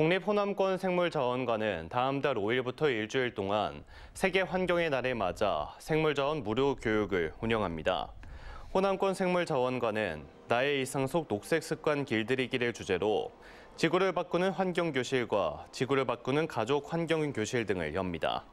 국립호남권 생물자원관은 다음 달 5일부터 일주일 동안 세계 환경의 날에 맞아 생물자원 무료 교육을 운영합니다. 호남권 생물자원관은 나의 이상속 녹색 습관 길들이기를 주제로 지구를 바꾸는 환경 교실과 지구를 바꾸는 가족 환경 교실 등을 엽니다.